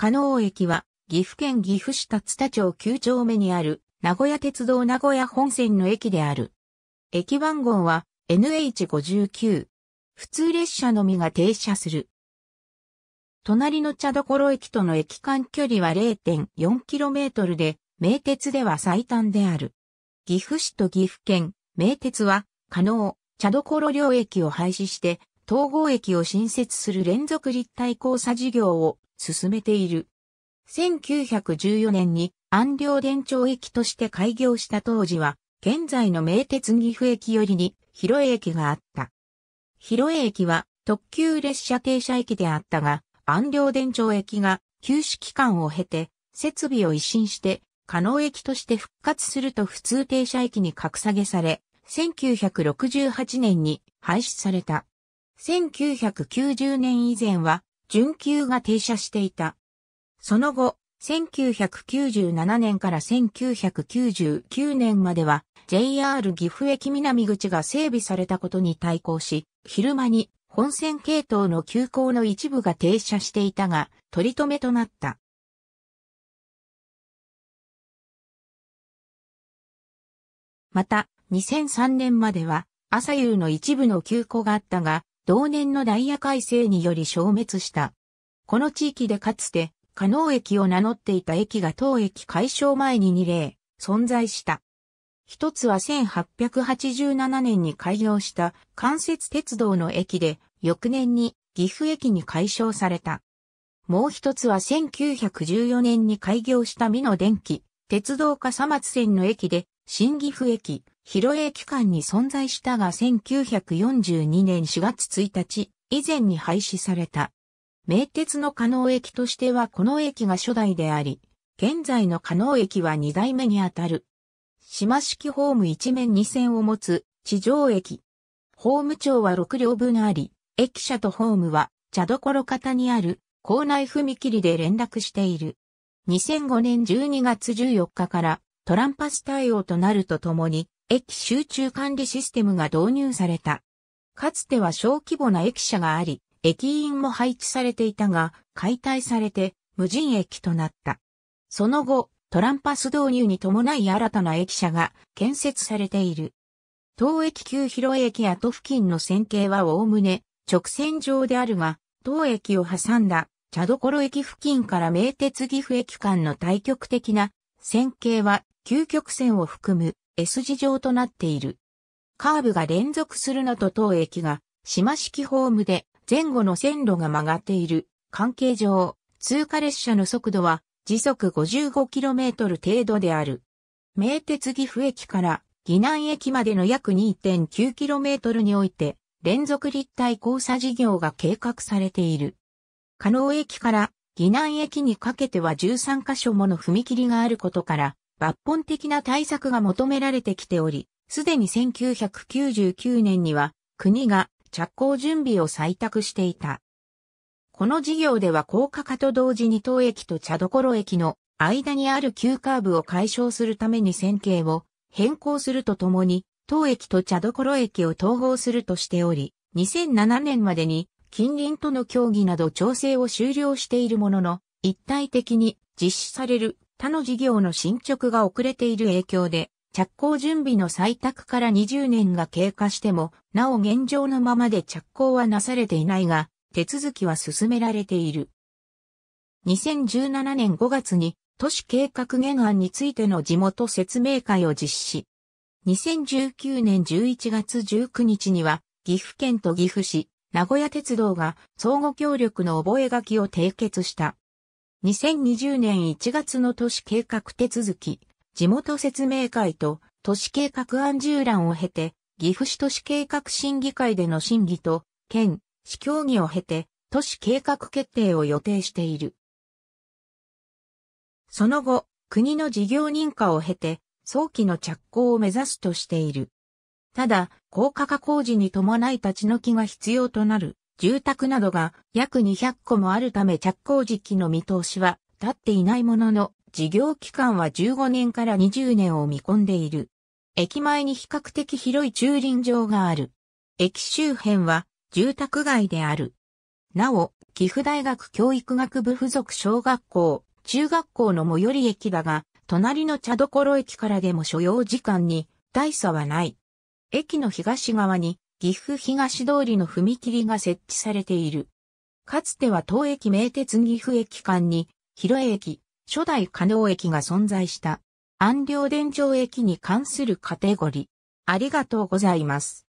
加納駅は、岐阜県岐阜市竜田町9丁目にある、名古屋鉄道名古屋本線の駅である。駅番号は NH59。普通列車のみが停車する。隣の茶所駅との駅間距離は 0.4km で、名鉄では最短である。岐阜市と岐阜県、名鉄は、加納、茶所両駅を廃止して、統合駅を新設する連続立体交差事業を進めている。1914年に安良電町駅として開業した当時は、現在の名鉄岐阜駅よりに広江駅があった。広江駅は特急列車停車駅であったが、安良電町駅が休止期間を経て、設備を一新して、可能駅として復活すると普通停車駅に格下げされ、1968年に廃止された。1990年以前は準急が停車していた。その後、1997年から1999年までは JR 岐阜駅南口が整備されたことに対抗し、昼間に本線系統の急行の一部が停車していたが、取り留めとなった。また、2003年までは朝夕の一部の急行があったが、同年のダイヤ改正により消滅した。この地域でかつて、加納駅を名乗っていた駅が当駅解消前に2例、存在した。一つは1887年に開業した関節鉄道の駅で、翌年に岐阜駅に解消された。もう一つは1914年に開業した美濃電気、鉄道笠松線の駅で、新岐阜駅、広営期間に存在したが1942年4月1日以前に廃止された。名鉄の加納駅としてはこの駅が初代であり、現在の加納駅は2代目にあたる。島式ホーム一面2線を持つ地上駅。ホーム長は6両分あり、駅舎とホームは茶どころ方にある校内踏切で連絡している。2005年12月14日からトランパス対応となるとともに駅集中管理システムが導入された。かつては小規模な駅舎があり、駅員も配置されていたが、解体されて無人駅となった。その後、トランパス導入に伴い新たな駅舎が建設されている。当駅旧広駅跡付近の線形はおおむね直線上であるが、当駅を挟んだ茶所駅付近から名鉄岐阜駅間の対極的な線形は究極線を含む S 字状となっている。カーブが連続するのと当駅が島式ホームで前後の線路が曲がっている関係上、通過列車の速度は時速 55km 程度である。名鉄岐阜駅から岐南駅までの約 2.9km において連続立体交差事業が計画されている。加納駅から岐南駅にかけては13カ所もの踏切があることから、抜本的な対策が求められてきており、すでに1999年には国が着工準備を採択していた。この事業では高架化と同時に当駅と茶所駅の間にある急カーブを解消するために線形を変更するとともに、当駅と茶所駅を統合するとしており、2007年までに近隣との協議など調整を終了しているものの、一体的に実施される他の事業の進捗が遅れている影響で、着工準備の採択から20年が経過しても、なお現状のままで着工はなされていないが、手続きは進められている。2017年5月に、都市計画原案についての地元説明会を実施。2019年11月19日には、岐阜県と岐阜市、名古屋鉄道が相互協力の覚書を締結した。2020年1月の都市計画手続き、地元説明会と都市計画案従覧を経て、岐阜市都市計画審議会での審議と、県、市協議を経て、都市計画決定を予定している。その後、国の事業認可を経て、早期の着工を目指すとしている。ただ、高価化工事に伴い立ち退きが必要となる住宅などが約200個もあるため着工時期の見通しは立っていないものの、事業期間は15年から20年を見込んでいる。駅前に比較的広い駐輪場がある。駅周辺は住宅街である。なお、岐阜大学教育学部附属小学校、中学校の最寄り駅だが、隣の茶所駅からでも所要時間に大差はない。駅の東側に岐阜東通りの踏切が設置されている。かつては東駅名鉄岐阜駅間に、広江駅、初代加納駅が存在した。安良伝承駅に関するカテゴリー。ありがとうございます。